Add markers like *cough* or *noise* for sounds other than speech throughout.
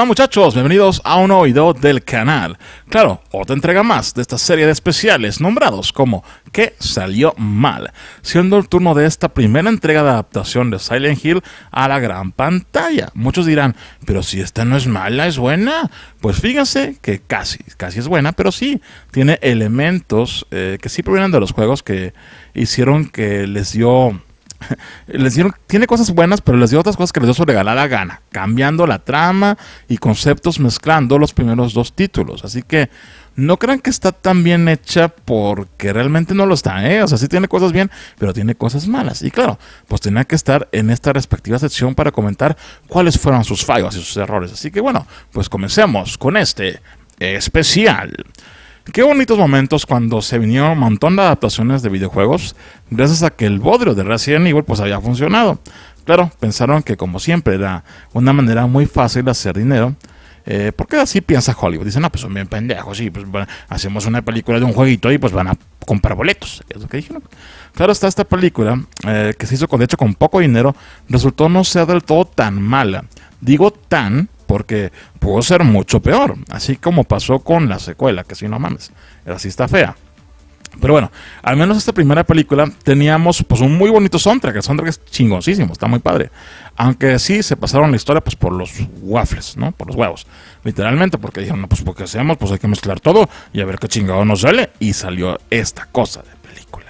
Hola muchachos, bienvenidos a un oído del canal. Claro, otra entrega más de esta serie de especiales nombrados como ¿Qué salió mal? Siendo el turno de esta primera entrega de adaptación de Silent Hill a la gran pantalla. Muchos dirán, pero si esta no es mala, es buena. Pues fíjense que casi, casi es buena, pero sí, tiene elementos eh, que sí provienen de los juegos que hicieron que les dio *laughs* les dieron, tiene cosas buenas, pero les dio otras cosas que les dio su la gana, cambiando la trama y conceptos mezclando los primeros dos títulos. Así que no crean que está tan bien hecha porque realmente no lo está, ¿eh? O sea, sí tiene cosas bien, pero tiene cosas malas. Y claro, pues tenía que estar en esta respectiva sección para comentar cuáles fueron sus fallos y sus errores. Así que bueno, pues comencemos con este especial. Qué bonitos momentos cuando se vinieron un montón de adaptaciones de videojuegos gracias a que el bodrio de Resident Evil pues había funcionado. Claro, pensaron que como siempre era una manera muy fácil de hacer dinero. Eh, porque así piensa Hollywood. Dicen, no, pues son bien pendejos. Sí, pues hacemos una película de un jueguito y pues van a comprar boletos. Es lo que dijeron. Claro está, esta película, eh, que se hizo con, de hecho con poco dinero, resultó no ser del todo tan mala. Digo tan porque pudo ser mucho peor, así como pasó con la secuela, que si no mames, era así está fea. Pero bueno, al menos esta primera película teníamos pues un muy bonito soundtrack, el soundtrack es chingosísimo, está muy padre. Aunque sí se pasaron la historia pues por los waffles, ¿no? Por los huevos, literalmente, porque dijeron, no, pues porque hacemos, pues hay que mezclar todo y a ver qué chingado nos sale y salió esta cosa de película.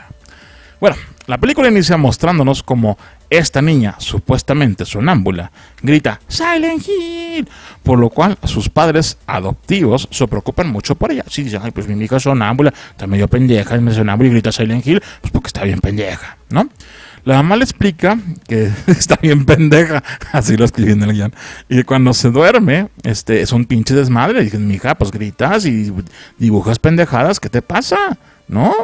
Bueno, la película inicia mostrándonos como esta niña, supuestamente sonámbula, grita Silent Hill, por lo cual sus padres adoptivos se preocupan mucho por ella. Si dicen, ay, pues mi hija sonámbula, está medio pendeja, me sonámbula y grita Silent Hill, pues porque está bien pendeja, ¿no? La mamá le explica que *laughs* está bien pendeja, *laughs* así lo escribí en el guión. Y cuando se duerme, este, es un pinche desmadre. Dicen, mija, pues gritas y dibujas pendejadas, ¿qué te pasa? ¿No?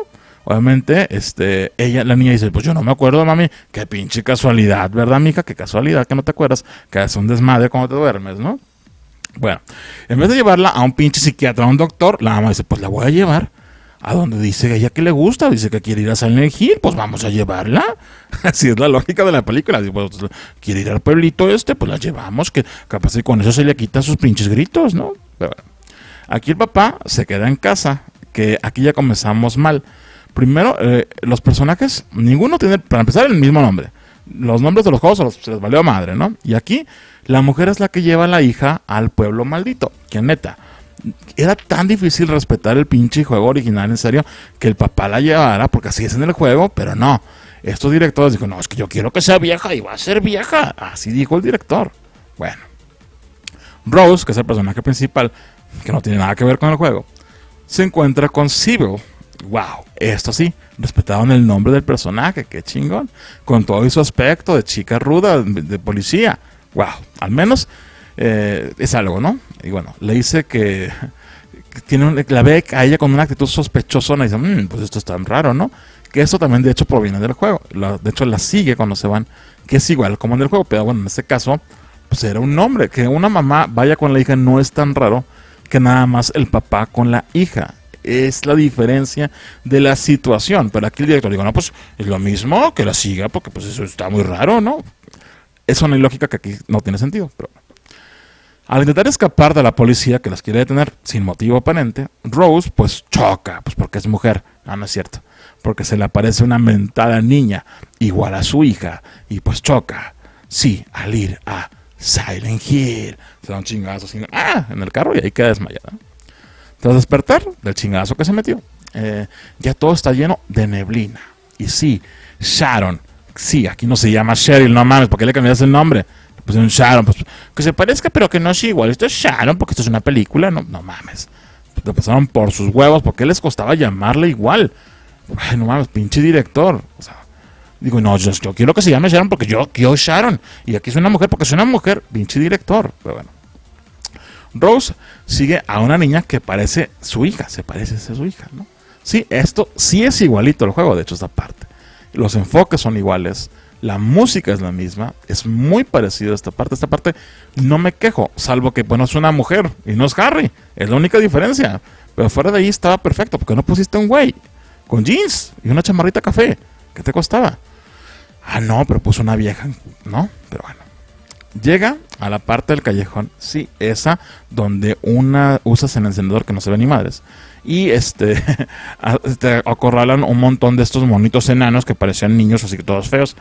Obviamente, este, ella, la niña dice, pues yo no me acuerdo, mami, qué pinche casualidad, ¿verdad, mija? Qué casualidad que no te acuerdas, que es un desmadre cuando te duermes, ¿no? Bueno, en vez de llevarla a un pinche psiquiatra, a un doctor, la mamá dice, pues la voy a llevar a donde dice ella que le gusta, dice que quiere ir a San Hill, pues vamos a llevarla. *laughs* Así es la lógica de la película. Pues, quiere ir al pueblito este, pues la llevamos, que capaz que con eso se le quita sus pinches gritos, ¿no? aquí el papá se queda en casa, que aquí ya comenzamos mal. Primero, eh, los personajes, ninguno tiene, para empezar, el mismo nombre. Los nombres de los juegos se, les valió madre, ¿no? Y aquí, la mujer es la que lleva a la hija al pueblo maldito. Que neta, era tan difícil respetar el pinche juego original, en serio, que el papá la llevara, porque así es en el juego, pero no. Estos directores dijeron, no, es que yo quiero que sea vieja y va a ser vieja. Así dijo el director. Bueno. Rose, que es el personaje principal, que no tiene nada que ver con el juego, se encuentra con Sybil, wow, esto sí, respetaron el nombre del personaje, qué chingón. Con todo su aspecto de chica ruda, de policía, wow, al menos eh, es algo, ¿no? Y bueno, le dice que tiene la ve a ella con una actitud sospechosa y dice, mm, pues esto es tan raro, ¿no? Que eso también de hecho proviene del juego. de hecho la sigue cuando se van, que es igual como en el juego, pero bueno, en este caso, pues era un nombre, Que una mamá vaya con la hija no es tan raro que nada más el papá con la hija es la diferencia de la situación. Pero aquí el director dijo, no, pues es lo mismo que la siga, porque pues eso está muy raro, ¿no? Es una lógica que aquí no tiene sentido. Pero... Al intentar escapar de la policía que las quiere detener sin motivo aparente, Rose pues choca, pues porque es mujer. Ah, no, es cierto. Porque se le aparece una mentada niña, igual a su hija, y pues choca. Sí, al ir a Silent Hill. Se da un chingazo, así ah, en el carro y ahí queda desmayada a despertar del chingazo que se metió, eh, ya todo está lleno de neblina. Y sí, Sharon, sí, aquí no se llama Cheryl, no mames, ¿por qué le cambiaste el nombre? Pues un Sharon, pues, que se parezca, pero que no es igual. Esto es Sharon, porque esto es una película, no, no mames. lo pasaron por sus huevos, porque les costaba llamarle igual. no mames, pinche director. digo, no, yo, quiero que se llame Sharon porque yo, quiero Sharon. Y aquí es una mujer porque es una mujer, pinche director. Pero bueno. Rose sigue a una niña que parece su hija, se parece a su hija, ¿no? Sí, esto sí es igualito el juego, de hecho, esta parte. Los enfoques son iguales, la música es la misma, es muy parecido a esta parte. Esta parte no me quejo, salvo que, bueno, es una mujer y no es Harry, es la única diferencia. Pero fuera de ahí estaba perfecto, porque no pusiste un güey con jeans y una chamarrita café, ¿qué te costaba? Ah, no, pero puso una vieja, ¿no? Pero bueno. Llega a la parte del callejón, sí, esa donde una usas el encendedor que no se ve ni madres. Y este, *laughs* este acorralan un montón de estos monitos enanos que parecían niños así que todos feos.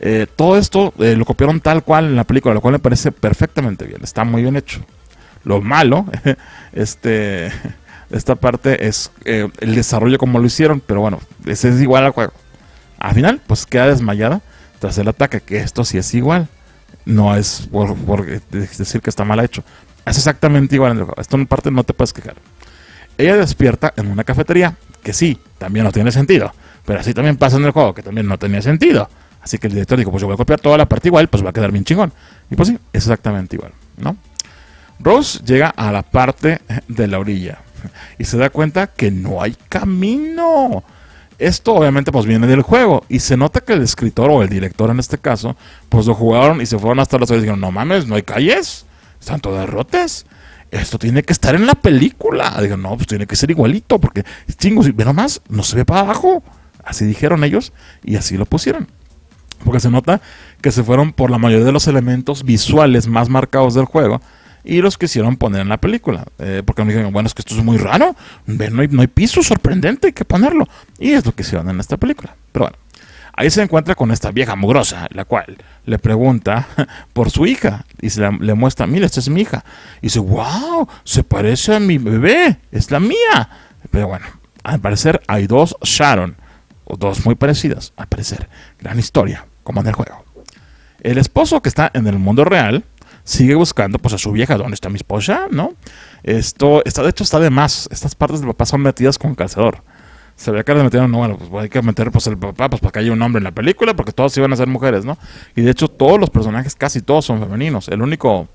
Eh, todo esto eh, lo copiaron tal cual en la película, lo cual me parece perfectamente bien, está muy bien hecho. Lo malo, *laughs* este, *laughs* esta parte es eh, el desarrollo como lo hicieron, pero bueno, ese es igual al juego. Al final, pues queda desmayada tras el ataque, que esto sí es igual no es por, decir que está mal hecho. Es exactamente igual, juego, Esto en parte no te puedes quejar. Ella despierta en una cafetería, que sí, también no tiene sentido. Pero así también pasa en el juego, que también no tenía sentido. Así que el director dijo, pues yo voy a copiar toda la parte igual, pues va a quedar bien chingón. Y pues sí, es exactamente igual, ¿no? Rose llega a la parte de la orilla y se da cuenta que no hay camino. Esto obviamente pues viene del juego y se nota que el escritor o el director en este caso pues lo jugaron y se fueron hasta las calles y dijeron, no mames, no hay calles, están todos derrotes, Esto tiene que estar en la película. Digo, no, pues tiene que ser igualito, porque chingos, ve nomás, no se ve para abajo. Así dijeron ellos y así lo pusieron. Porque se nota que se fueron por la mayoría de los elementos visuales más marcados del juego y los quisieron poner en la película. Eh, porque me dijeron, bueno, es que esto es muy raro, no hay, no hay piso, sorprendente, hay que ponerlo. Y es lo que hicieron en esta película. Pero bueno, ahí se encuentra con esta vieja mugrosa, la cual le pregunta *laughs* por su hija y se le muestra, mira, esta es mi hija. Y dice, wow, se parece a mi bebé, es la mía. Pero bueno, al parecer hay dos Sharon, o dos muy parecidas, al parecer. Gran historia, como en el juego. El esposo que está en el mundo real, sigue buscando pues a su vieja, ¿dónde está mi esposa? ¿No? Esto, está, de hecho está de más, estas partes del papá son metidas con calzador. Se ve que le metieron, no, bueno, pues hay que meter pues el papá, pues para que haya un hombre en la película, porque todos iban a ser mujeres, ¿no? Y de hecho todos los personajes, casi todos son femeninos. El único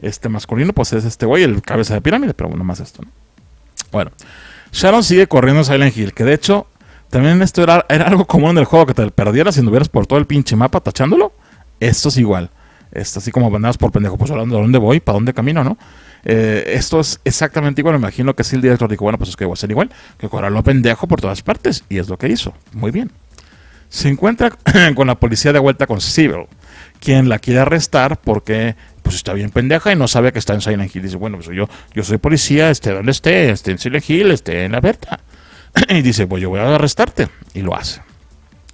este masculino pues es este güey, el cabeza de pirámide, pero bueno, más esto, ¿no? Bueno, Sharon sigue corriendo Silent Hill, que de hecho también esto era, era algo común en el juego, que te perdieras si no tuvieras por todo el pinche mapa tachándolo. Esto es igual. Está así como bandadas por pendejo, pues hablando de dónde voy? ¿Para dónde camino? ¿No? Eh, esto es exactamente igual. Me imagino que si el director dijo, bueno, pues es que voy a ser igual, que corralo lo pendejo por todas partes. Y es lo que hizo. Muy bien. Se encuentra *coughs* con la policía de vuelta con Civil, quien la quiere arrestar porque pues está bien pendeja y no sabe que está en Silent Hill. Dice, bueno, pues yo, yo soy policía, esté donde esté, esté en Silent Hill, esté en la Berta. *coughs* y dice, pues yo voy a arrestarte. Y lo hace.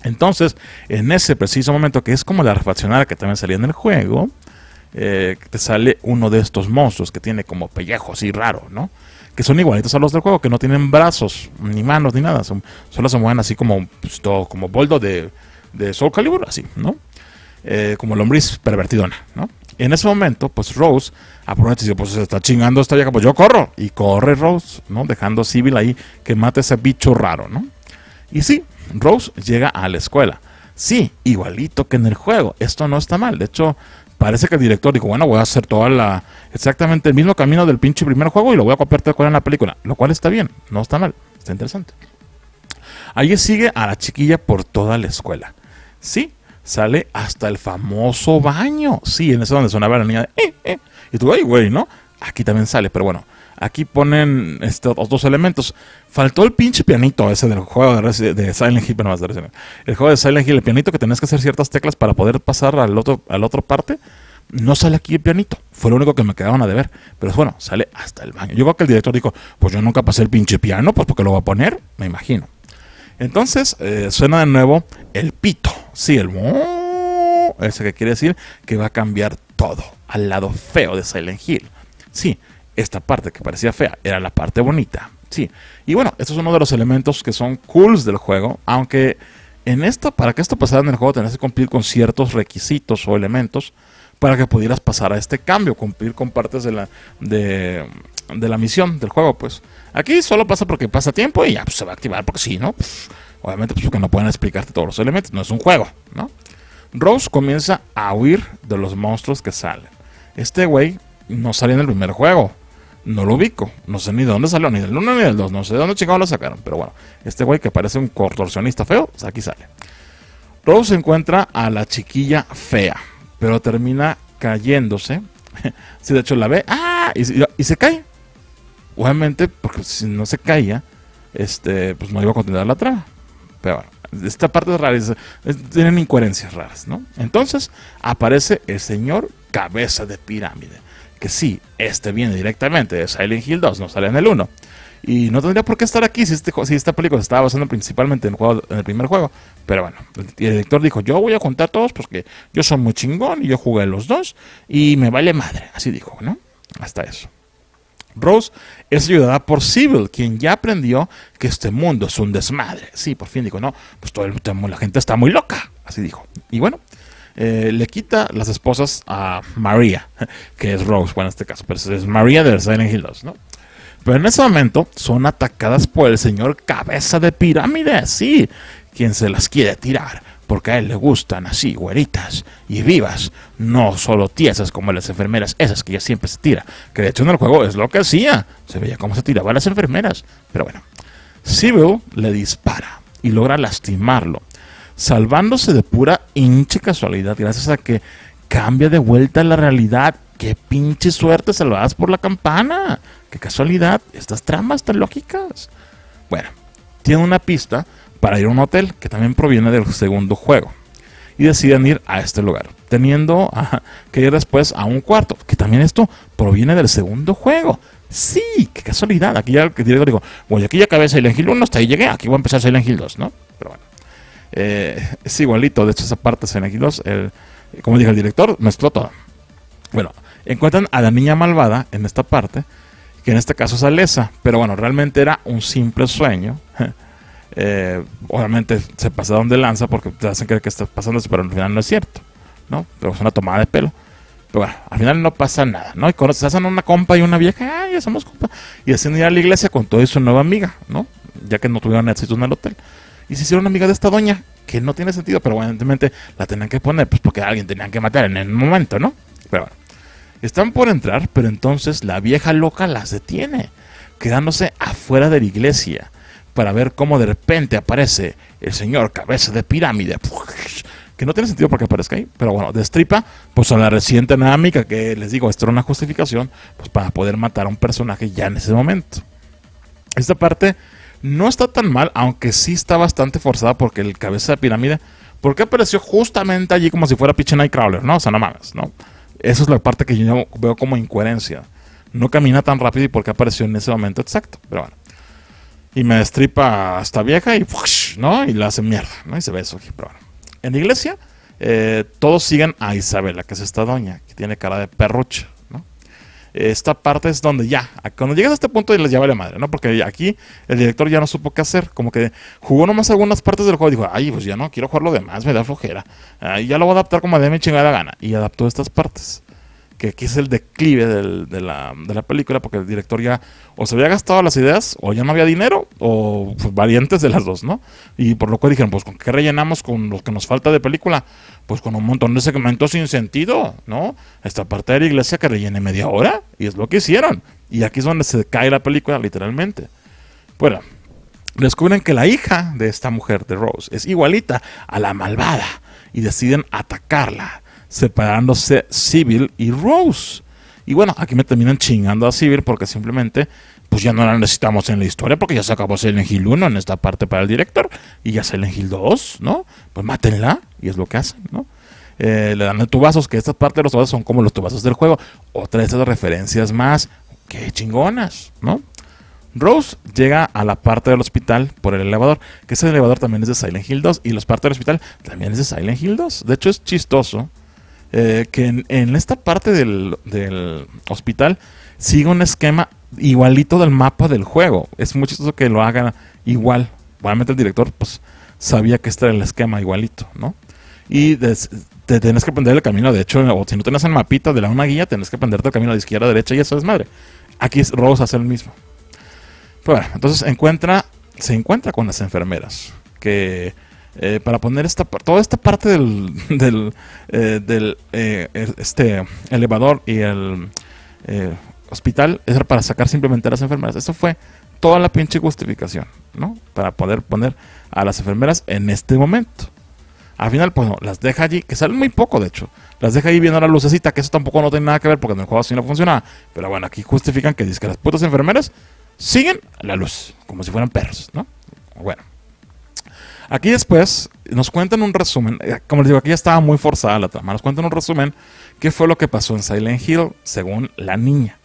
Entonces, en ese preciso momento, que es como la refaccionada que también salía en el juego, eh, te sale uno de estos monstruos que tiene como pellejo así raro, ¿no? Que son igualitos a los del juego, que no tienen brazos, ni manos, ni nada. solo se mueven así como, pues, todo, como boldo de, de Soul Calibur, así, ¿no? Eh, como lombriz pervertidona, ¿no? En ese momento, pues Rose aprovecha y dice, pues se está chingando esta vieja, pues yo corro. Y corre Rose, ¿no? Dejando a Civil ahí que mate a ese bicho raro, ¿no? Y sí, Rose llega a la escuela. Sí, igualito que en el juego. Esto no está mal. De hecho, parece que el director dijo, bueno, voy a hacer toda la exactamente el mismo camino del pinche primer juego y lo voy a copiar con en la película, lo cual está bien, no está mal, está interesante. Allí sigue a la chiquilla por toda la escuela. Sí, sale hasta el famoso baño. Sí, en ese donde sonaba la niña de, eh, eh. y tú, ay, güey, ¿no? Aquí también sale, pero bueno, Aquí ponen estos dos elementos. Faltó el pinche pianito ese del juego de, Silent Hill, pero más de El juego de Silent Hill, el pianito que tenías que hacer ciertas teclas para poder pasar al otro, al otro parte. No sale aquí el pianito. Fue lo único que me quedaban a deber. Pero bueno, sale hasta el baño. Yo creo que el director dijo, pues yo nunca pasé el pinche piano, pues porque lo voy a poner, me imagino. Entonces, eh, suena de nuevo el pito. Sí, el... Ese que quiere decir que va a cambiar todo al lado feo de Silent Hill. Sí, esta parte que parecía fea era la parte bonita. Sí. Y bueno, esto es uno de los elementos que son cools del juego, aunque en esto, para que esto pasara en el juego tenías que cumplir con ciertos requisitos o elementos para que pudieras pasar a este cambio, cumplir con partes de la, de, la misión del juego, pues. Aquí solo pasa porque pasa tiempo y ya pues, se va a activar, porque sí, ¿no? Pues, obviamente, pues porque no pueden explicarte todos los elementos, no es un juego, ¿no? Rose comienza a huir de los monstruos que salen. Este güey no sale en el primer juego no lo ubico. No sé ni de dónde salió, ni del 1 ni del 2. No sé de dónde chingados lo sacaron. Pero bueno, este güey que parece un contorsionista feo, sea, pues aquí sale. Rose encuentra a la chiquilla fea, pero termina cayéndose. si *laughs* de hecho la ve, ¡ah! Y, se cae. Obviamente, porque si no se caía, este, pues no iba a continuar la trama. Pero bueno, esta parte es rara, tienen incoherencias raras, ¿no? Entonces aparece el señor cabeza de pirámide que sí, este viene directamente de Silent Hill 2, no sale en el 1. Y no tendría por qué estar aquí si, este, si esta película se estaba basando principalmente en el, juego, en el primer juego. Pero bueno, el, director dijo, yo voy a contar todos porque yo soy muy chingón y yo jugué los dos y me vale madre. Así dijo, ¿no? Hasta eso. Rose es ayudada por Sybil, quien ya aprendió que este mundo es un desmadre. Sí, por fin dijo, no, pues todo el, la gente está muy loca. Así dijo. Y bueno, eh, le quita las esposas a María, que es Rose, bueno, en este caso, pero es María de Silent Hill 2, ¿no? Pero en ese momento son atacadas por el señor Cabeza de Pirámide, sí, quien se las quiere tirar, porque a él le gustan así, güeritas y vivas, no solo tiesas como las enfermeras, esas que ya siempre se tira, que de hecho en el juego es lo que hacía, se veía cómo se tiraba a las enfermeras, pero bueno. Sibyl le dispara y logra lastimarlo, salvándose de pura hinche casualidad, gracias a que cambia de vuelta la realidad. ¡Qué pinche suerte salvadas por la campana! ¡Qué casualidad! Estas tramas tan lógicas. Bueno, tiene una pista para ir a un hotel que también proviene del segundo juego. Y deciden ir a este lugar, teniendo que ir después a un cuarto, que también esto proviene del segundo juego. Sí, qué casualidad. Aquí ya que digo, bueno, aquí ya acabé Silent Hill 1, hasta ahí llegué, aquí voy a empezar el Hill 2, ¿no? Eh, es igualito, de hecho esa parte de 2, el, como dije el director, mezcló todo. Bueno, encuentran a la niña malvada en esta parte, que en este caso es Alesa, pero bueno, realmente era un simple sueño. *laughs* Eh, obviamente se pasa donde lanza porque te hacen creer que está pasándose, pero al final no es cierto, ¿no? Pero es una tomada de pelo. Pero bueno, al final no pasa nada, ¿no? Y conoces, hacen una compa y una vieja, ay, ya somos compa. Y deciden ir a la iglesia con toda su nueva amiga, ¿no? Ya que no tuvieron éxito en el hotel y se hicieron amigas de esta doña, que no tiene sentido, pero evidentemente la tenían que poner, pues porque alguien tenían que matar en el momento, ¿no? Pero bueno, están por entrar, pero entonces la vieja loca las detiene, quedándose afuera de la iglesia, para ver cómo de repente aparece el señor cabeza de pirámide. Que no tiene sentido porque aparezca ahí, pero bueno, destripa pues a la reciente anámica. que les digo, esto era una justificación pues para poder matar a un personaje ya en ese momento. Esta parte no está tan mal, aunque sí está bastante forzada porque el cabeza de pirámide. porque apareció justamente allí como si fuera pinche Crawler, No, o sea, no mames, ¿no? Esa es la parte que yo veo como incoherencia. No camina tan rápido y por qué apareció en ese momento exacto. Pero bueno. Y me destripa hasta vieja y. ¿No? Y la hace mierda, ¿no? Y se ve eso aquí, pero bueno. En la iglesia, eh, todos siguen a Isabela, que es esta doña, que tiene cara de perrucha esta parte es donde ya, cuando llegas a este punto les lleva la madre, ¿no? Porque aquí el director ya no supo qué hacer, como que jugó nomás algunas partes del juego y dijo, ay, pues ya no, quiero jugar lo demás, me da flojera, ya lo voy a adaptar como a mí mi chingada gana, y adaptó estas partes que aquí es el declive de, la, película, porque el director ya o se había gastado las ideas, o ya no había dinero, o pues, variantes de las dos, ¿no? Y por lo cual dijeron, pues, ¿con qué rellenamos con lo que nos falta de película? Pues con un montón de segmentos sin sentido, ¿no? Esta parte de la iglesia que rellene media hora, y es lo que hicieron. Y aquí es donde se cae la película, literalmente. Bueno, descubren que la hija de esta mujer, de Rose, es igualita a la malvada, y deciden atacarla separándose Civil y Rose. Y bueno, aquí me terminan chingando a Civil porque simplemente pues ya no la necesitamos en la historia porque ya se acabó Silent Hill 1 en esta parte para el director y ya Silent Hill 2, ¿no? Pues mátenla y es lo que hacen, ¿no? Eh, le dan el tubazos, que esta parte de los tubazos son como los tubazos del juego. Otra de estas referencias más, que chingonas, ¿no? Rose llega a la parte del hospital por el elevador, que ese elevador también es de Silent Hill 2 y la partes del hospital también es de Silent Hill 2. De hecho es chistoso eh, que en, esta parte del, del, hospital sigue un esquema igualito del mapa del juego. Es muy chistoso que lo hagan igual. Obviamente el director pues sabía que este era el esquema igualito, ¿no? Y te tenés que aprender el camino, de hecho, o si no tenés el mapita de la una guía, tenés que aprenderte el camino de izquierda a derecha y eso es madre. Aquí Rose hace el mismo. bueno, entonces encuentra, se encuentra con las enfermeras que eh, para poner esta, toda esta parte del, *laughs* eh, eh, este elevador y el hospital era para sacar simplemente a las enfermeras. Eso fue toda la pinche justificación, ¿no? Para poder poner a las enfermeras en este momento. Al final, pues no, las deja allí, que salen muy poco, de hecho. Las deja allí viendo la lucecita, que eso tampoco no tiene nada que ver porque en el juego así no funciona Pero bueno, aquí justifican que, dice que las putas enfermeras siguen la luz, como si fueran perros, ¿no? Bueno. Aquí después nos cuentan un resumen, eh, como les digo, aquí ya estaba muy forzada la trama, nos cuentan un resumen, qué fue lo que pasó en Silent Hill según la niña.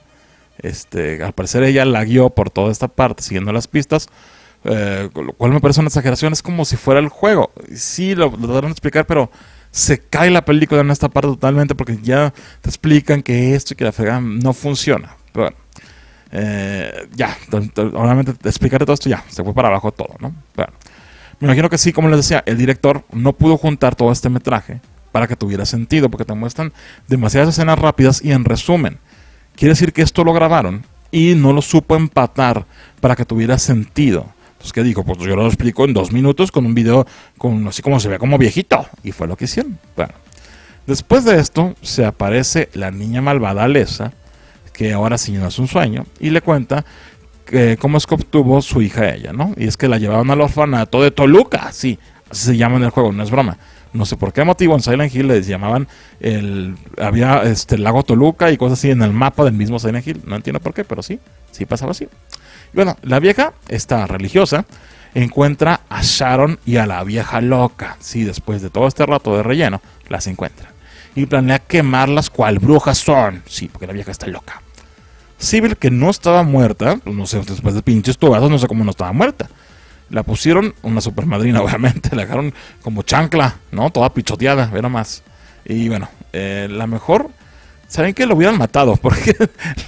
Este, al parecer ella la guió por toda esta parte, siguiendo las pistas, eh, lo cual me parece una exageración, es como si fuera el juego. Sí, lo, lo trataron de explicar, pero se cae la película en esta parte totalmente porque ya te explican que esto y que la fregada no funciona. Pero bueno, eh, ya, obviamente explicarte todo esto ya, se fue para abajo todo, ¿no? bueno. Me imagino que sí, como les decía, el director no pudo juntar todo este metraje para que tuviera sentido, porque te muestran demasiadas escenas rápidas y en resumen. Quiere decir que esto lo grabaron y no lo supo empatar para que tuviera sentido. Entonces, ¿qué dijo? Pues yo lo explico en dos minutos con un video con, así como se ve como viejito. Y fue lo que hicieron. Bueno, después de esto se aparece la niña malvada Alesa, que ahora sí no es un sueño, y le cuenta cómo es que obtuvo su hija ella, ¿no? Y es que la llevaban al orfanato de Toluca, sí, así se llama en el juego, no es broma. No sé por qué motivo en Silent Hill les llamaban el había este lago Toluca y cosas así en el mapa del mismo Silent Hill, no entiendo por qué, pero sí, sí pasaba así. bueno, la vieja, esta religiosa, encuentra a Sharon y a la vieja loca. Sí, después de todo este rato de relleno, las encuentra. Y planea quemarlas cual brujas son. Sí, porque la vieja está loca. Civil que no estaba muerta, pues, no sé, después de pinches tubazos, no sé cómo no estaba muerta. La pusieron una supermadrina, *laughs* obviamente, la dejaron como chancla, ¿no? Toda pichoteada, ve más. Y bueno, eh, la mejor, ¿saben que lo hubieran matado? *laughs* Porque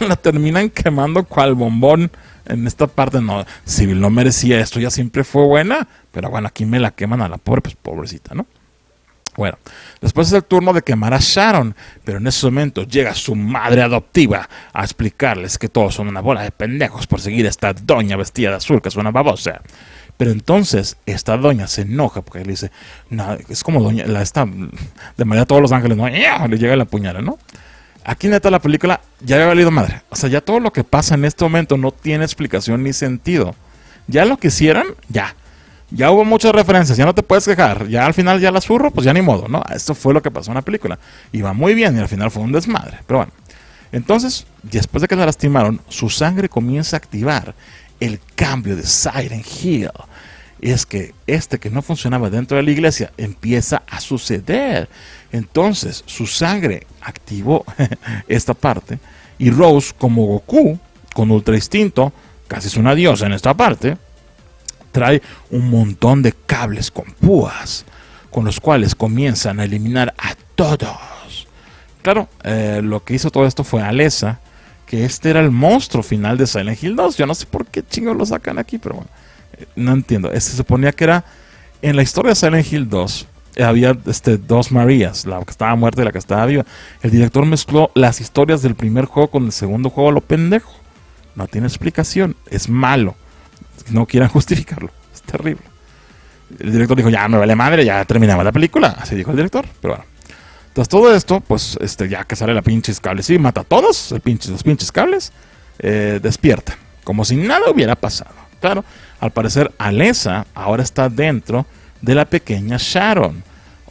la terminan quemando cual bombón en esta parte. No, Civil no merecía esto, ya siempre fue buena, pero bueno, aquí me la queman a la pobre, pues pobrecita, ¿no? Bueno, después es el turno de quemar a Sharon, pero en ese momento llega su madre adoptiva a explicarles que todos son una bola de pendejos por seguir a esta doña vestida de azul que es una babosa. Pero entonces esta doña se enoja porque le dice, no, es como doña, la está, de manera todos los ángeles, le llega la puñalada, ¿no? Aquí neta la película ya había valido madre. O sea, ya todo lo que pasa en este momento no tiene explicación ni sentido. Ya lo que hicieron, ya ya hubo muchas referencias, ya no te puedes quejar, ya al final ya las furro, pues ya ni modo, ¿no? Esto fue lo que pasó en la película. Iba muy bien y al final fue un desmadre, pero bueno. Entonces, después de que la lastimaron, su sangre comienza a activar el cambio de Siren Hill. Es que este que no funcionaba dentro de la iglesia empieza a suceder. Entonces, su sangre activó *laughs* esta parte y Rose, como Goku, con ultra instinto, casi es una diosa en esta parte, trae un montón de cables con púas, con los cuales comienzan a eliminar a todos. Claro, eh, lo que hizo todo esto fue Alesa, que este era el monstruo final de Silent Hill 2. Yo no sé por qué chingos lo sacan aquí, pero bueno, eh, no entiendo. Este se suponía que era en la historia de Silent Hill 2 eh, había este, dos Marías, la que estaba muerta y la que estaba viva. El director mezcló las historias del primer juego con el segundo juego lo pendejo. No tiene explicación, es malo no quieran justificarlo. Es terrible. El director dijo, ya me vale madre, ya terminaba la película. Así dijo el director, pero bueno. Entonces todo esto, pues este, ya que sale la pinche cables, sí, mata a todos, el los pinches cables, eh, despierta, como si nada hubiera pasado. Claro, al parecer Alessa ahora está dentro de la pequeña Sharon,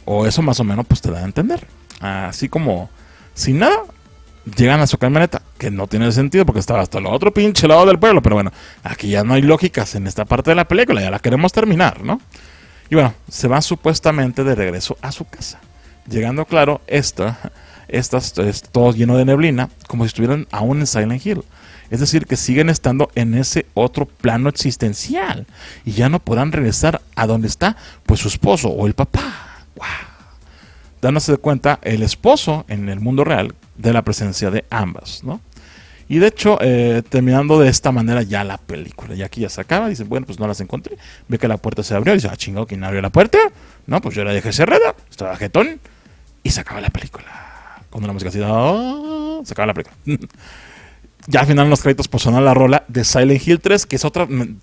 o eso más o menos pues te da a entender. Así como, sin nada, llegan a su camioneta, que no tiene sentido porque estaba hasta el otro pinche lado del pueblo, pero bueno, aquí ya no hay lógicas en esta parte de la película, ya la queremos terminar, ¿no? Y bueno, se va supuestamente de regreso a su casa, llegando, claro, esta, Esta es todo lleno de neblina, como si estuvieran aún en Silent Hill. Es decir, que siguen estando en ese otro plano existencial y ya no podrán regresar a donde está, pues su esposo o el papá. dándose de cuenta el esposo en el mundo real de la presencia de ambas, ¿no? Y de hecho, eh, terminando de esta manera ya la película, y aquí ya se acaba, dicen, bueno, pues no las encontré, ve que la puerta se abrió, y dice, ah, chingado, ¿quién abrió la puerta? No, pues yo la dejé cerrada, estaba jetón, y se acaba la película. Cuando la música así, ah, se acaba la película. *laughs* ya al final los créditos pues sonar la rola de Silent Hill 3, que es otra, mm,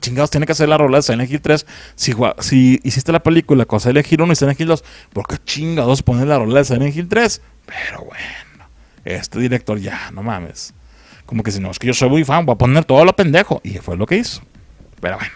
chingados tiene que hacer la rola de Silent Hill 3. Si, si hiciste la película con Silent Hill 1 y Silent Hill 2, ¿por qué chingados poner la rola de Silent Hill 3? Pero bueno este director ya, no mames. Como que si no, es que yo soy muy fan, voy a poner todo lo pendejo. Y fue lo que hizo. Pero bueno.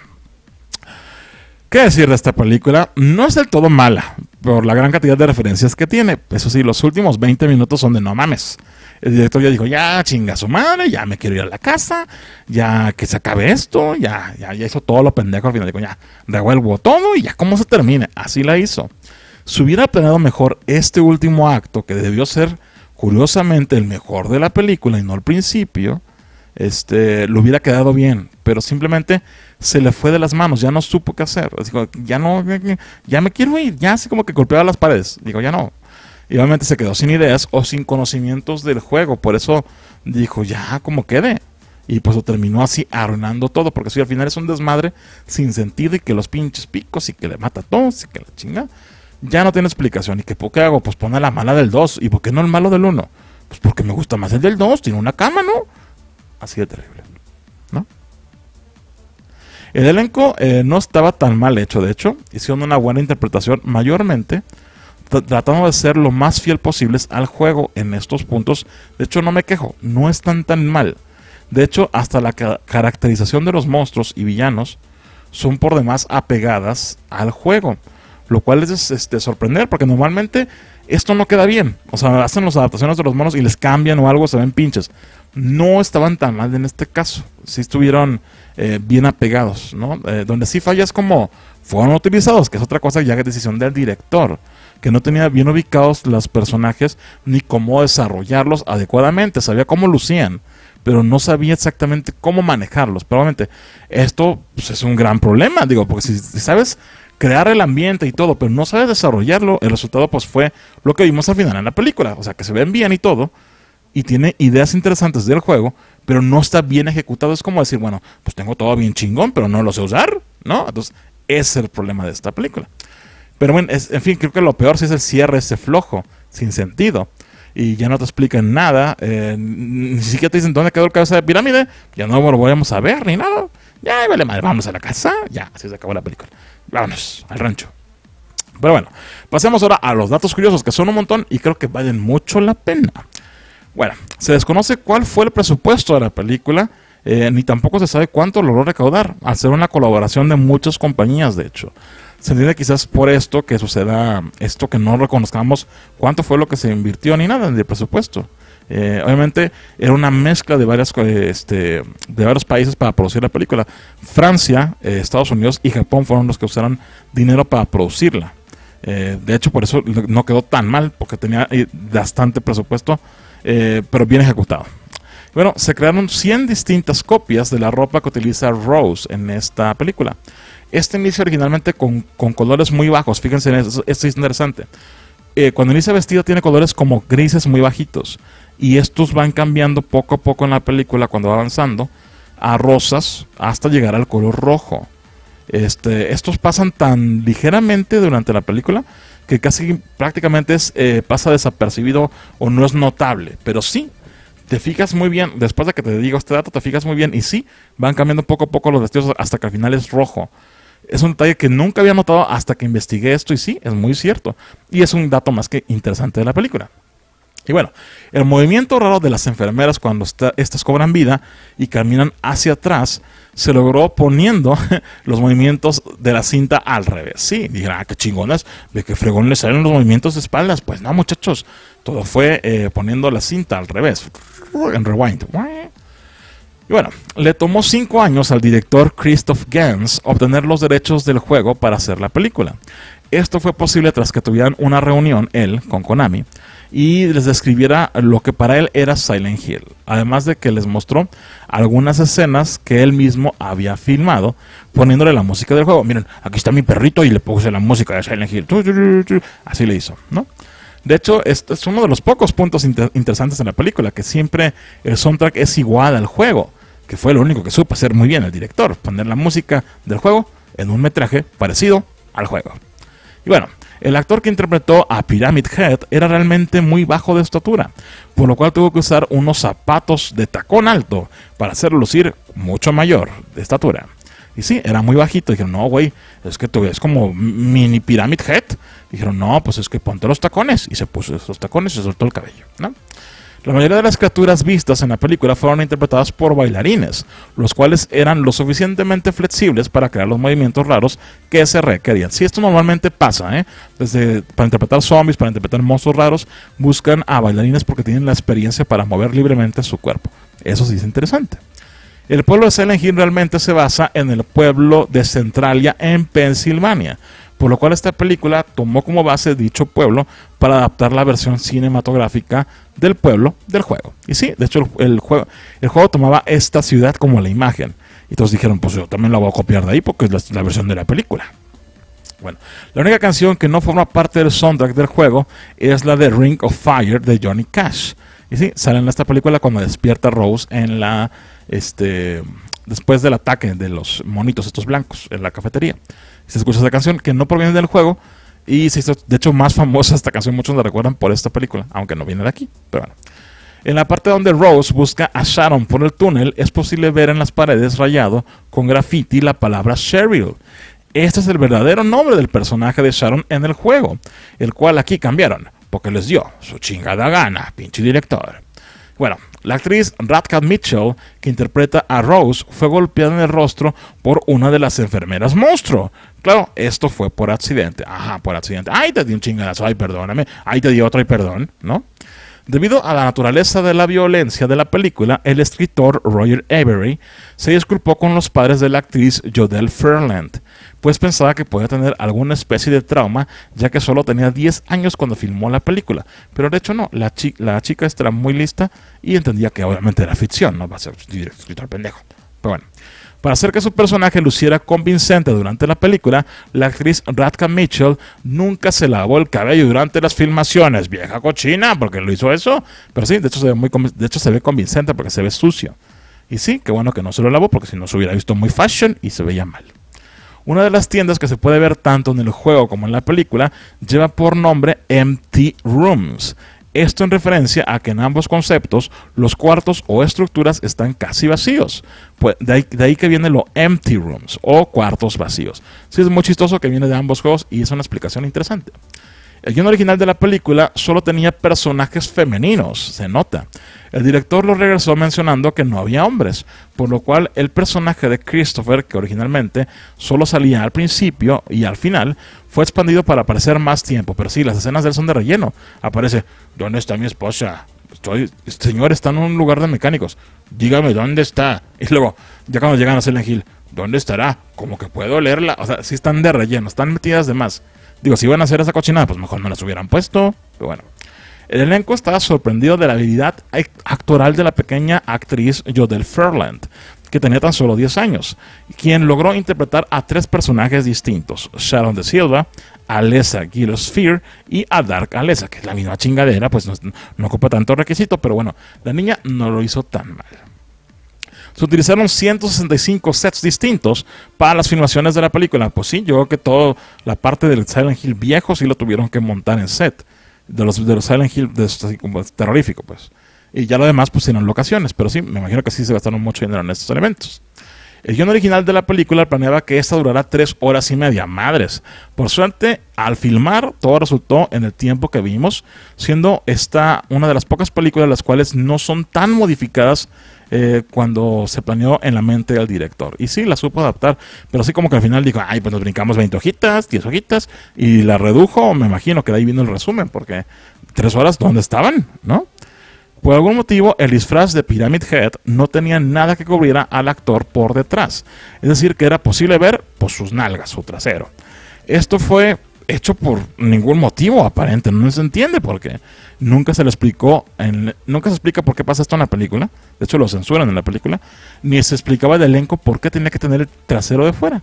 ¿Qué decir de esta película? No es del todo mala, por la gran cantidad de referencias que tiene. Eso sí, los últimos 20 minutos son de no mames. El director ya dijo, ya chinga su madre, ya me quiero ir a la casa, ya que se acabe esto, ya, ya, ya hizo todo lo pendejo al final. Dijo, ya, devuelvo todo y ya cómo se termina? Así la hizo. Si hubiera planeado mejor este último acto, que debió ser Curiosamente, el mejor de la película, y no al principio, este, lo hubiera quedado bien, pero simplemente se le fue de las manos, ya no supo qué hacer. Dijo, ya no, ya me quiero ir, ya así como que golpeaba las paredes. Digo, ya no. Y obviamente se quedó sin ideas o sin conocimientos del juego, por eso dijo, ya, como quede. Y pues lo terminó así arruinando todo, porque si al final es un desmadre sin sentido y que los pinches picos y que le mata a todos y que la chinga ya no tiene explicación. ¿Y qué, por qué hago? Pues pone la mala del 2. ¿Y por qué no el malo del 1? Pues porque me gusta más el del 2, tiene una cama, ¿no? Así de terrible, ¿no? El elenco eh, no estaba tan mal hecho, de hecho, hicieron una buena interpretación mayormente tratando de ser lo más fiel posibles al juego en estos puntos. De hecho, no me quejo, no están tan mal. De hecho, hasta la caracterización de los monstruos y villanos son por demás apegadas al juego. Lo cual es este, sorprender porque normalmente esto no queda bien. O sea, hacen las adaptaciones de los monos y les cambian o algo, se ven pinches. No estaban tan mal en este caso. Sí estuvieron eh, bien apegados, ¿no? Eh, donde sí fallas como fueron utilizados, que es otra cosa ya que es decisión del director que no tenía bien ubicados los personajes ni cómo desarrollarlos adecuadamente. Sabía cómo lucían, pero no sabía exactamente cómo manejarlos. Probablemente esto pues, es un gran problema, digo, porque si sabes crear el ambiente y todo, pero no sabe desarrollarlo, el resultado pues fue lo que vimos al final en la película. O sea, que se ven bien y todo, y tiene ideas interesantes del juego, pero no está bien ejecutado. Es como decir, bueno, pues tengo todo bien chingón, pero no lo sé usar, ¿no? Entonces, ese es el problema de esta película. Pero bueno, en fin, creo que lo peor sí es el cierre ese flojo, sin sentido. Y ya no te explican nada, eh, ni siquiera te dicen dónde quedó el cabeza de pirámide, ya no lo volvemos a ver ni nada. Ya, vale madre, vamos a la casa. Ya, así se acabó la película. Vámonos al rancho. Pero bueno, pasemos ahora a los datos curiosos, que son un montón y creo que valen mucho la pena. Bueno, se desconoce cuál fue el presupuesto de la película, eh, ni tampoco se sabe cuánto logró recaudar, al ser una colaboración de muchas compañías, de hecho. Se entiende quizás por esto que suceda esto que no reconozcamos cuánto fue lo que se invirtió ni nada en el presupuesto. Eh, obviamente era una mezcla este, de varios países para producir la película. Francia, eh, Estados Unidos y Japón fueron los que usaron dinero para producirla. Eh, de hecho, por eso no quedó tan mal, porque tenía bastante presupuesto, pero bien ejecutado. Bueno, se crearon 100 distintas copias de la ropa que utiliza Rose en esta película. Este inicia originalmente con, con colores muy bajos, fíjense en esto, esto es interesante. cuando inicia vestido tiene colores como grises muy bajitos y estos van cambiando poco a poco en la película cuando va avanzando a rosas hasta llegar al color rojo. Este, estos pasan tan ligeramente durante la película que casi prácticamente eh, pasa desapercibido o no es notable. Pero sí, te fijas muy bien, después de que te digo este dato, te fijas muy bien y sí, van cambiando poco a poco los vestidos hasta que al final es rojo. Es un detalle que nunca había notado hasta que investigué esto y sí, es muy cierto. Y es un dato más que interesante de la película. Y bueno, el movimiento raro de las enfermeras cuando estas cobran vida y caminan hacia atrás se logró poniendo *laughs* los movimientos de la cinta al revés. Sí, dirán, ah, qué chingonas, de que fregón le salen los movimientos de espaldas. Pues no, muchachos, todo fue eh, poniendo la cinta al revés, en rewind. Y bueno, le tomó cinco años al director Christoph Gans obtener los derechos del juego para hacer la película. Esto fue posible tras que tuvieran una reunión él con Konami y les describiera lo que para él era Silent Hill, además de que les mostró algunas escenas que él mismo había filmado poniéndole la música del juego. Miren, aquí está mi perrito y le puse la música de Silent Hill. Así le hizo, ¿no? De hecho, este es uno de los pocos puntos interesantes en la película, que siempre el soundtrack es igual al juego, que fue lo único que supo hacer muy bien el director, poner la música del juego en un metraje parecido al juego. Y bueno, el actor que interpretó a Pyramid Head era realmente muy bajo de estatura, por lo cual tuvo que usar unos zapatos de tacón alto para hacerlo lucir mucho mayor de estatura. Y sí, era muy bajito. Dijeron, no, güey, es que tú es como mini Pyramid Head. Dijeron, no, pues es que ponte los tacones. Y se puso esos tacones y se soltó el cabello, ¿no? La mayoría de las criaturas vistas en la película fueron interpretadas por bailarines, los cuales eran lo suficientemente flexibles para crear los movimientos raros que se requerían. Si esto normalmente pasa, ¿eh? Desde, para interpretar zombies, para interpretar monstruos raros, buscan a bailarines porque tienen la experiencia para mover libremente su cuerpo. Eso sí es interesante. El pueblo de Silent realmente se basa en el pueblo de Centralia en Pensilvania por lo cual esta película tomó como base dicho pueblo para adaptar la versión cinematográfica del pueblo del juego. Y sí, de hecho el, juego, el juego tomaba esta ciudad como la imagen. Y todos dijeron, pues yo también la voy a copiar de ahí porque es la, versión de la película. Bueno, la única canción que no forma parte del soundtrack del juego es la de Ring of Fire de Johnny Cash. Y sí, sale en esta película cuando despierta Rose en la, este, después del ataque de los monitos estos blancos en la cafetería se escucha esta canción que no proviene del juego y se hizo, de hecho, más famosa esta canción. Muchos la recuerdan por esta película, aunque no viene de aquí, pero En la parte donde Rose busca a Sharon por el túnel, es posible ver en las paredes rayado con graffiti la palabra Cheryl. Este es el verdadero nombre del personaje de Sharon en el juego, el cual aquí cambiaron, porque les dio su chingada gana, pinche director. Bueno, la actriz Radcat Mitchell, que interpreta a Rose, fue golpeada en el rostro por una de las enfermeras monstruo, Claro, esto fue por accidente. Ajá, por accidente. Ay, te di un chingadazo. Ay, perdóname. Ay, te di otro. Ay, perdón. ¿No? Debido a la naturaleza de la violencia de la película, el escritor Roger Avery se disculpó con los padres de la actriz Jodelle Ferland, pues pensaba que podía tener alguna especie de trauma, ya que solo tenía 10 años cuando filmó la película. Pero de hecho no, la, la chica estaba muy lista y entendía que obviamente era ficción, no va a ser escritor pendejo. Pero bueno. Para hacer que su personaje luciera convincente durante la película, la actriz Radka Mitchell nunca se lavó el cabello durante las filmaciones. Vieja cochina, porque lo hizo eso. Pero sí, de hecho muy, de hecho se ve convincente porque se ve sucio. Y sí, qué bueno que no se lo lavó porque si no se hubiera visto muy fashion y se veía mal. Una de las tiendas que se puede ver tanto en el juego como en la película lleva por nombre Empty Rooms. Esto en referencia a que en ambos conceptos los cuartos o estructuras están casi vacíos. Pues de, ahí, que viene lo empty rooms o cuartos vacíos. Sí, es muy chistoso que viene de ambos juegos y es una explicación interesante. El guión original de la película solo tenía personajes femeninos, se nota. El director lo regresó mencionando que no había hombres, por lo cual el personaje de Christopher, que originalmente solo salía al principio y al final, fue expandido para aparecer más tiempo. Pero sí, las escenas de él son de relleno. Aparece, ¿dónde está mi esposa? Estoy, señor, está en un lugar de mecánicos. Dígame, ¿dónde está? Y luego, ya cuando llegan a Selen Hill, ¿dónde estará? Como que puedo leerla. O sea, sí están de relleno, están metidas de más. Digo, si iban a hacer esa cochinada, pues mejor no las hubieran puesto. Pero bueno. El elenco estaba sorprendido de la habilidad actoral de la pequeña actriz Jodel Ferland, que tenía tan solo 10 años, quien logró interpretar a tres personajes distintos: Sharon de Silva, Alessa Sphere y a Dark Alessa, que es la misma chingadera, pues no, no ocupa tanto requisito, pero bueno, la niña no lo hizo tan mal. Se utilizaron 165 sets distintos para las filmaciones de la película. Pues sí, yo creo que toda la parte del Silent Hill viejo sí lo tuvieron que montar en set. De los, de los Silent Hill, de, así como terrorífico, pues. Y ya lo demás, pues, eran locaciones. Pero sí, me imagino que sí se gastaron mucho dinero en estos elementos. El guión original de la película planeaba que esta durara tres horas y media. Madres. Por suerte, al filmar, todo resultó en el tiempo que vimos, siendo esta una de las pocas películas las cuales no son tan modificadas eh, cuando se planeó en la mente del director. Y sí, la supo adaptar, pero así como que al final dijo, ay, pues nos brincamos 20 hojitas, 10 hojitas, y la redujo, me imagino que de ahí vino el resumen, porque tres horas, ¿dónde estaban? ¿No? Por algún motivo, el disfraz de Pyramid Head no tenía nada que cubriera al actor por detrás, es decir, que era posible ver por pues, sus nalgas, su trasero. Esto fue hecho por ningún motivo aparente, no se entiende por qué. Nunca se le explicó, nunca se explica por qué pasa esto en la película, de hecho lo censuran en la película, ni se explicaba el elenco por qué tenía que tener el trasero de fuera.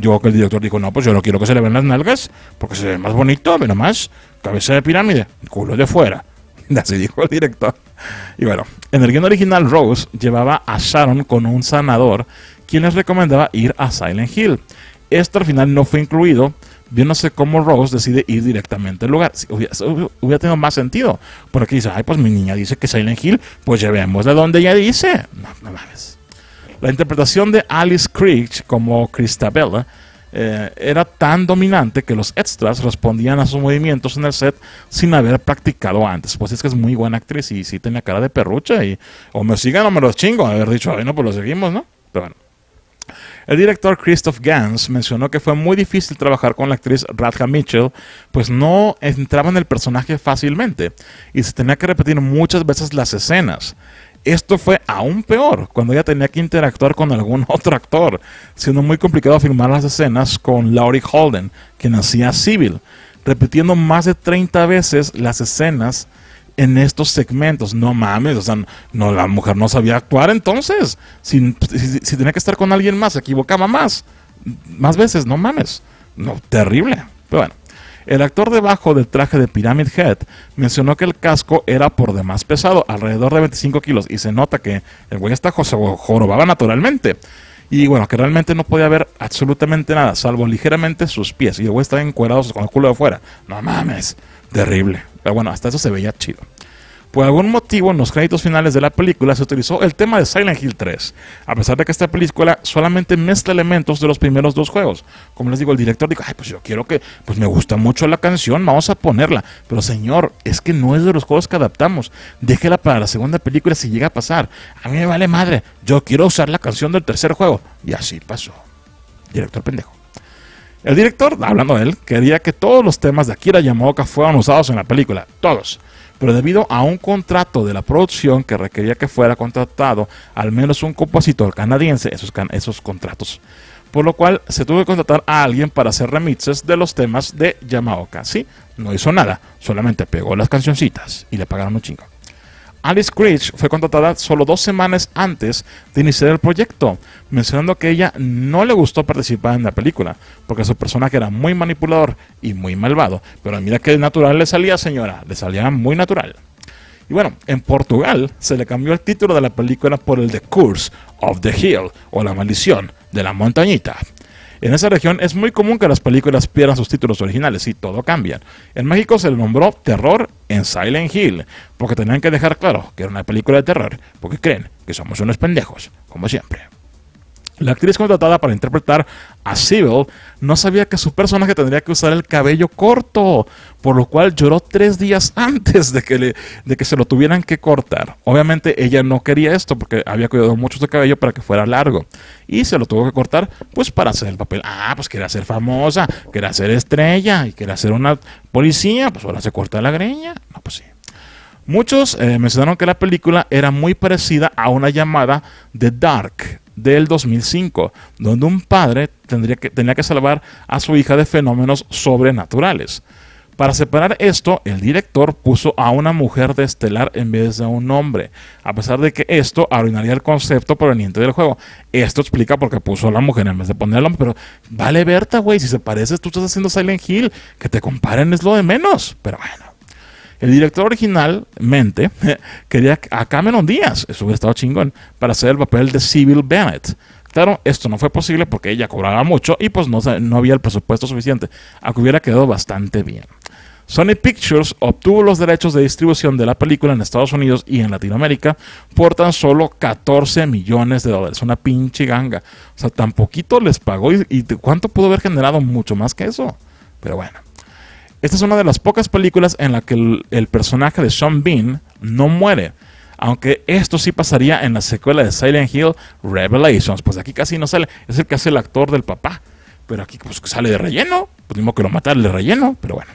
Yo que el director dijo, no, pues yo no quiero que se le vean las nalgas, porque se ve más bonito, pero más cabeza de pirámide, culo de fuera así dijo el director. Y bueno, en el guion original Rose llevaba a Sharon con un sanador quien les recomendaba ir a Silent Hill. Esto al final no fue incluido, viéndose cómo Rose decide ir directamente al lugar. hubiera, tenido más sentido, porque dice, ay, pues mi niña dice que Silent Hill, pues de donde ella dice. No, no mames. La interpretación de Alice Creech como Christabella eh, era tan dominante que los extras respondían a sus movimientos en el set sin haber practicado antes. Pues es que es muy buena actriz y sí tenía cara de perrucha y o me sigan o me los chingo. Haber dicho, bueno, pues lo seguimos, ¿no? Pero bueno. El director Christoph Gans mencionó que fue muy difícil trabajar con la actriz Radha Mitchell, pues no entraba en el personaje fácilmente y se tenía que repetir muchas veces las escenas. Esto fue aún peor cuando ella tenía que interactuar con algún *laughs* otro actor, siendo muy complicado filmar las escenas con Laurie Holden, que nacía Civil, repitiendo más de 30 veces las escenas en estos segmentos. No mames, o sea, no, la mujer no sabía actuar entonces. Si, tenía que estar con alguien más, se equivocaba más. Más veces, no mames. No, terrible. Pero bueno. El actor debajo del traje de Pyramid Head mencionó que el casco era por demás pesado, alrededor de 25 kilos, y se nota que el güey está jorobaba naturalmente. Y bueno, que realmente no podía ver absolutamente nada, salvo ligeramente sus pies. Y el güey estaba encuerado con el culo de afuera. No mames, terrible. Pero bueno, hasta eso se veía chido. Por algún motivo, en los créditos finales de la película se utilizó el tema de Silent Hill 3, a pesar de que esta película solamente mezcla elementos de los primeros dos juegos. Como les digo, el director dijo, ay, pues yo quiero que, pues me gusta mucho la canción, vamos a ponerla. Pero señor, es que no es de los juegos que adaptamos. Déjela para la segunda película si llega a pasar. A mí me vale madre, yo quiero usar la canción del tercer juego. Y así pasó. Director pendejo. El director, hablando de él, quería que todos los temas de Akira Yamaoka fueran usados en la película, todos pero debido a un contrato de la producción que requería que fuera contratado al menos un compositor canadiense, esos, esos contratos por lo cual se tuvo que contratar a alguien para hacer remixes de los temas de Yamaoka. Sí, no hizo nada, solamente pegó las cancioncitas y le pagaron un chingo. Alice Creech fue contratada solo dos semanas antes de iniciar el proyecto, mencionando que ella no le gustó participar en la película, porque su personaje era muy manipulador y muy malvado. Pero mira que natural le salía, señora, le salía muy natural. Y bueno, en Portugal se le cambió el título de la película por el The Curse of the Hill o La Maldición de la Montañita. En esa región es muy común que las películas pierdan sus títulos originales y todo cambia. En México se le nombró terror en Silent Hill, porque tenían que dejar claro que era una película de terror, porque creen que somos unos pendejos, como siempre. La actriz contratada para interpretar a Sybil no sabía que su personaje tendría que usar el cabello corto, por lo cual lloró tres días *laughs* antes de que, le, de que se lo tuvieran que cortar. Obviamente ella no quería esto porque había cuidado mucho su cabello para que fuera largo y se lo tuvo que cortar pues para hacer el papel. Ah, pues quería ser famosa, quería ser estrella y quería ser una policía, pues ahora se corta la greña. No, pues sí. Muchos eh, mencionaron que la película era muy parecida a una llamada The Dark del 2005, donde un padre tendría que, tenía que salvar a su hija de fenómenos sobrenaturales. Para separar esto, el director puso a una mujer de estelar en vez de a un hombre, a pesar de que esto arruinaría el concepto proveniente del juego. Esto explica por qué puso a la mujer en vez de poner al hombre, pero vale Berta, güey, si se parece, tú estás haciendo Silent Hill, que te comparen es lo de menos, pero bueno. El director originalmente *laughs* quería a Cameron Díaz, eso hubiera estado chingón, para hacer el papel de Civil Bennett. Claro, esto no fue posible porque ella cobraba mucho y pues no, no había el presupuesto suficiente, aunque hubiera quedado bastante bien. Sony Pictures obtuvo los derechos de distribución de la película en Estados Unidos y en Latinoamérica por tan solo 14 millones de dólares. Una pinche ganga. O sea, tan poquito les pagó y, y cuánto pudo haber generado mucho más que eso. Pero bueno. Esta es una de las pocas películas en la que el, personaje de Sean Bean no muere. Aunque esto sí pasaría en la secuela de Silent Hill Revelations. Pues aquí casi no sale. Es el que hace el actor del papá. Pero aquí pues sale de relleno. Pues que lo matar de relleno. Pero bueno.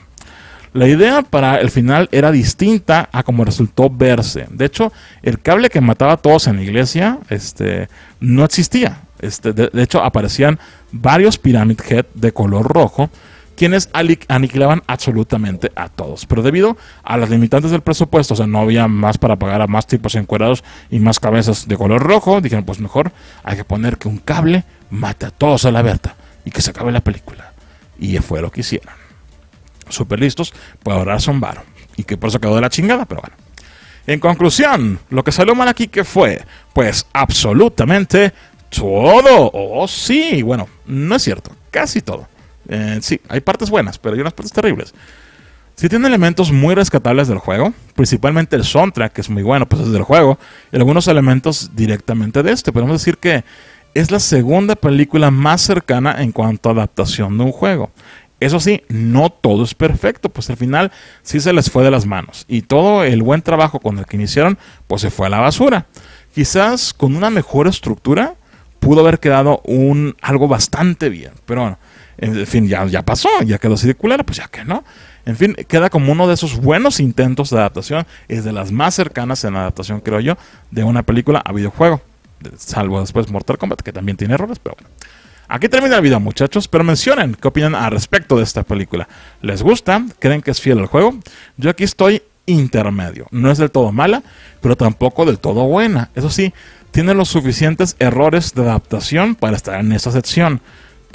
La idea para el final era distinta a como resultó verse. De hecho, el cable que mataba a todos en la iglesia este, no existía. Este, de hecho, aparecían varios Pyramid Head de color rojo quienes aniquilaban absolutamente a todos. Pero debido a las limitantes del presupuesto, o sea, no había más para pagar a más tipos encuerados y más cabezas de color rojo, dijeron, pues mejor hay que poner que un cable mate a todos a la Berta y que se acabe la película. Y fue lo que hicieron. Super listos, pues ahora son varo. Y que por eso quedó de la chingada, pero bueno. En conclusión, lo que salió mal aquí ¿qué fue, pues absolutamente todo. Oh, sí, bueno, no es cierto, casi todo. Eh, sí, hay partes buenas, pero hay unas partes terribles. Sí tiene elementos muy rescatables del juego, principalmente el soundtrack, que es muy bueno, pues es del juego, y algunos elementos directamente de este. Podemos decir que es la segunda película más cercana en cuanto a adaptación de un juego. Eso sí, no todo es perfecto, pues al final sí se les fue de las manos. Y todo el buen trabajo con el que iniciaron, pues se fue a la basura. Quizás con una mejor estructura pudo haber quedado un, algo bastante bien. Pero bueno, en fin, ya, ya pasó, ya quedó así de pues ya que no. En fin, queda como uno de esos buenos intentos de adaptación. Es de las más cercanas en adaptación, creo yo, de una película a videojuego. Salvo después Mortal Kombat, que también tiene errores, pero bueno. Aquí termina el video, muchachos, pero mencionen qué opinan al respecto de esta película. ¿Les gusta? ¿Creen que es fiel al juego? Yo aquí estoy intermedio. No es del todo mala, pero tampoco del todo buena. Eso sí, tiene los suficientes errores de adaptación para estar en esa sección.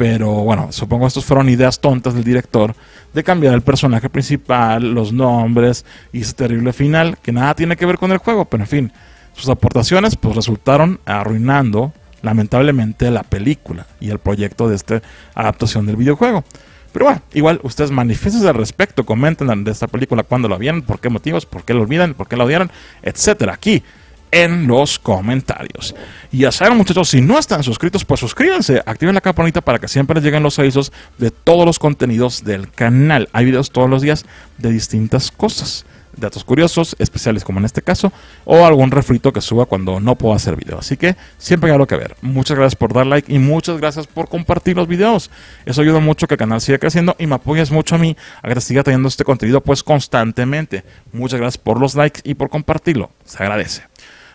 Pero bueno, supongo estas fueron ideas tontas del director de cambiar el personaje principal, los nombres y ese terrible final que nada tiene que ver con el juego. Pero en fin, sus aportaciones pues resultaron arruinando lamentablemente la película y el proyecto de esta adaptación del videojuego. Pero bueno, igual ustedes manifiestan al respecto, comenten de esta película cuando la vieron, por qué motivos, por qué la olvidan, por qué la odiaron, etcétera. Aquí en los comentarios. Y ya saben, muchachos, si no están suscritos, pues suscríbanse, activen la campanita para que siempre les lleguen los avisos de todos los contenidos del canal. Hay videos todos los días de distintas cosas datos curiosos, especiales como en este caso, o algún refrito que suba cuando no puedo hacer video. Así que siempre hay algo que ver. Muchas gracias por dar like y muchas gracias por compartir los videos. Eso ayuda mucho que el canal siga creciendo y me apoyas mucho a mí a que te siga trayendo este contenido pues constantemente. Muchas gracias por los likes y por compartirlo. Se agradece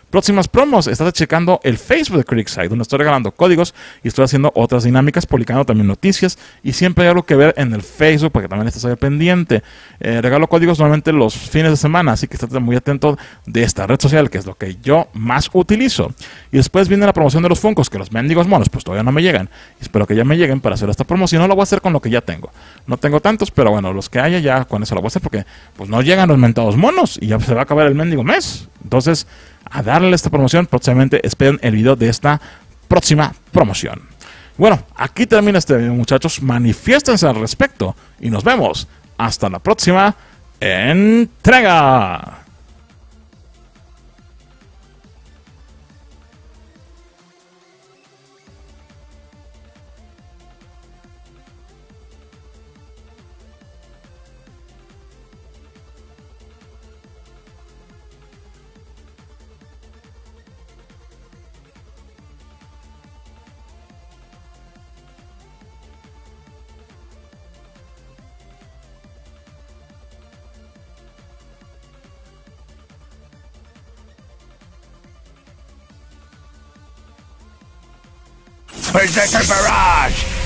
próximas promos. Estás checando el Facebook de Side, donde estoy regalando códigos y estoy haciendo otras dinámicas, publicando también noticias. Y siempre hay algo que ver en el Facebook porque también estás ahí pendiente. Eh, regalo códigos normalmente los fines de semana, así que estate muy atento de esta red social, que es lo que yo más utilizo. Y después viene la promoción de los Funcos, que los mendigos monos, pues todavía no me llegan. Espero que ya me lleguen para hacer esta promoción. No lo voy a hacer con lo que ya tengo. No tengo tantos, pero bueno, los que haya ya con eso lo voy a hacer porque pues no llegan los mentados monos y ya se va a acabar el mendigo mes. Entonces, a darle esta promoción. Próximamente esperen el video de esta próxima promoción. Bueno, aquí termina este video, muchachos. Manifiéstense al respecto y nos vemos. Hasta la próxima entrega. Berserker Barrage!